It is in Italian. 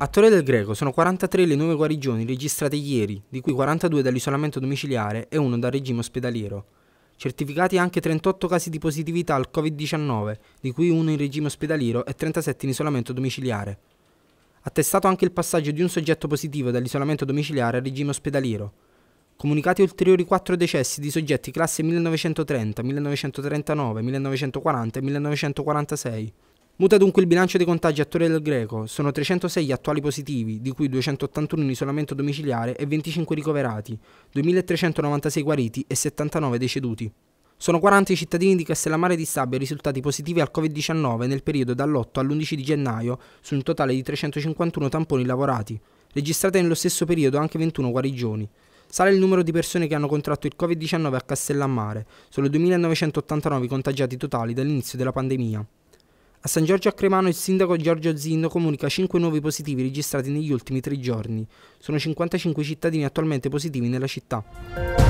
A Torre del Greco sono 43 le nuove guarigioni registrate ieri, di cui 42 dall'isolamento domiciliare e uno dal regime ospedaliero. Certificati anche 38 casi di positività al Covid-19, di cui uno in regime ospedaliero e 37 in isolamento domiciliare. Attestato anche il passaggio di un soggetto positivo dall'isolamento domiciliare al regime ospedaliero. Comunicati ulteriori 4 decessi di soggetti classe 1930, 1939, 1940 e 1946. Muta dunque il bilancio dei contagi a Torre del Greco, sono 306 gli attuali positivi, di cui 281 in isolamento domiciliare e 25 ricoverati, 2396 guariti e 79 deceduti. Sono 40 i cittadini di Castellammare di Stabia risultati positivi al Covid-19 nel periodo dall'8 all'11 di gennaio, su un totale di 351 tamponi lavorati, registrate nello stesso periodo anche 21 guarigioni. Sale il numero di persone che hanno contratto il Covid-19 a Castellammare, sono 2.989 contagiati totali dall'inizio della pandemia. A San Giorgio a Cremano il sindaco Giorgio Zinno comunica 5 nuovi positivi registrati negli ultimi tre giorni. Sono 55 cittadini attualmente positivi nella città.